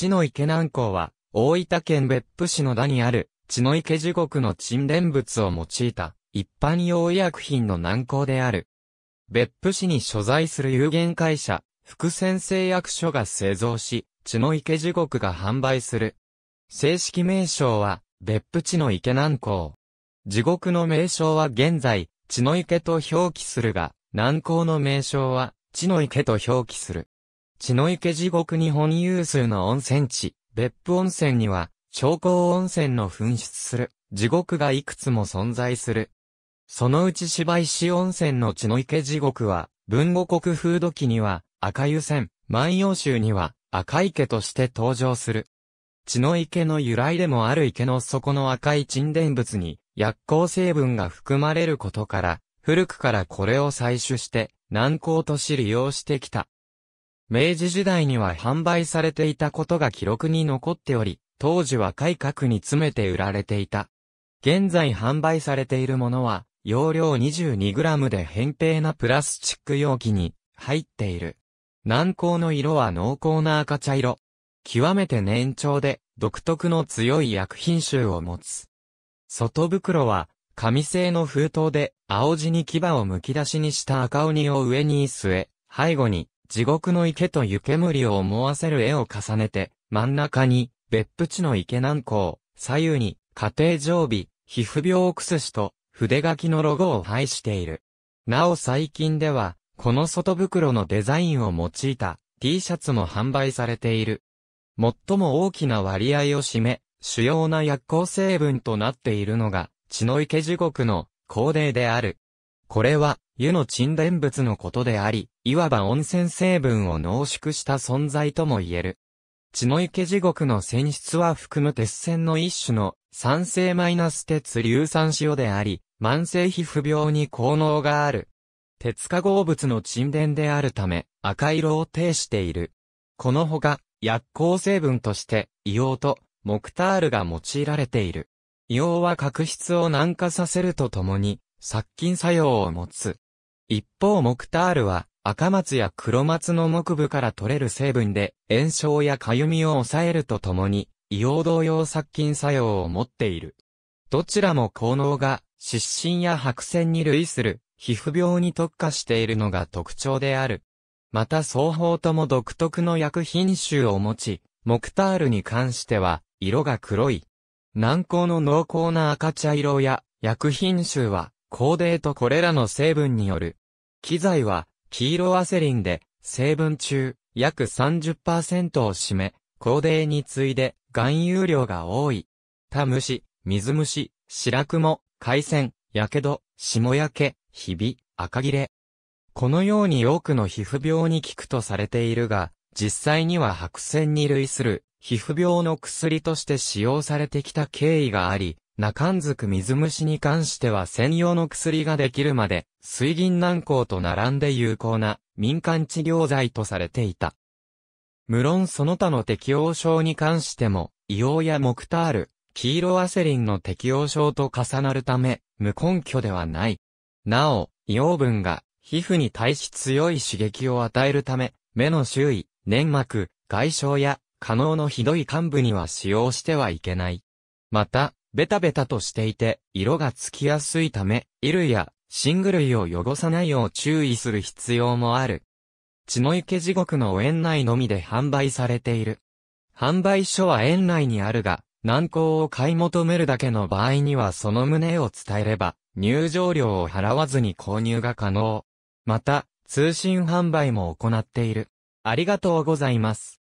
血の池南港は、大分県別府市の田にある、血の池地獄の沈殿物を用いた、一般用医薬品の南港である。別府市に所在する有限会社、福先製薬所が製造し、血の池地獄が販売する。正式名称は、別府地の池南港。地獄の名称は現在、血の池と表記するが、南港の名称は、血の池と表記する。血の池地獄日本有数の温泉地、別府温泉には、昇降温泉の噴出する地獄がいくつも存在する。そのうち芝石温泉の血の池地獄は、文後国風土記には赤湯泉、万葉集には赤池として登場する。血の池の由来でもある池の底の赤い沈殿物に薬効成分が含まれることから、古くからこれを採取して、軟膏とし利用してきた。明治時代には販売されていたことが記録に残っており、当時は改革に詰めて売られていた。現在販売されているものは、容量 22g で扁平なプラスチック容器に入っている。軟膏の色は濃厚な赤茶色。極めて粘長で、独特の強い薬品臭を持つ。外袋は、紙製の封筒で、青地に牙を剥き出しにした赤鬼を上に据え、背後に、地獄の池と湯煙を思わせる絵を重ねて、真ん中に、別府地の池南港、左右に、家庭常備、皮膚病薬師と、筆書きのロゴを配している。なお最近では、この外袋のデザインを用いた T シャツも販売されている。最も大きな割合を占め、主要な薬効成分となっているのが、血の池地獄の高齢である。これは、湯の沈殿物のことであり、いわば温泉成分を濃縮した存在とも言える。血の池地獄の泉質は含む鉄線の一種の酸性マイナス鉄硫酸塩であり、慢性皮膚病に効能がある。鉄化合物の沈殿であるため、赤色を呈している。このほか、薬効成分として、硫黄と、モクタールが用いられている。硫黄は角質を軟化させるとともに、殺菌作用を持つ。一方モクタールは、赤松や黒松の木部から取れる成分で、炎症やかゆみを抑えるとともに、硫黄同様殺菌作用を持っている。どちらも効能が、湿疹や白線に類する、皮膚病に特化しているのが特徴である。また双方とも独特の薬品種を持ち、モクタールに関しては、色が黒い。軟膏の濃厚な赤茶色や、薬品種は、高デーとこれらの成分による機材は、黄色アセリンで、成分中、約30%を占め、高齢に次いで、含有量が多い。タムシ、水虫、白雲、海鮮、やけど、霜焼け、ひび、赤切れ。このように多くの皮膚病に効くとされているが、実際には白線に類する皮膚病の薬として使用されてきた経緯があり、中んずく水虫に関しては専用の薬ができるまで、水銀軟膏と並んで有効な民間治療剤とされていた。無論その他の適応症に関しても、硫黄やモクタール、黄色アセリンの適応症と重なるため、無根拠ではない。なお、硫黄分が皮膚に対し強い刺激を与えるため、目の周囲、粘膜、外傷や、可能のひどい患部には使用してはいけない。また、ベタベタとしていて、色がつきやすいため、衣類や寝具類を汚さないよう注意する必要もある。血の池地獄の園内のみで販売されている。販売所は園内にあるが、難航を買い求めるだけの場合にはその旨を伝えれば、入場料を払わずに購入が可能。また、通信販売も行っている。ありがとうございます。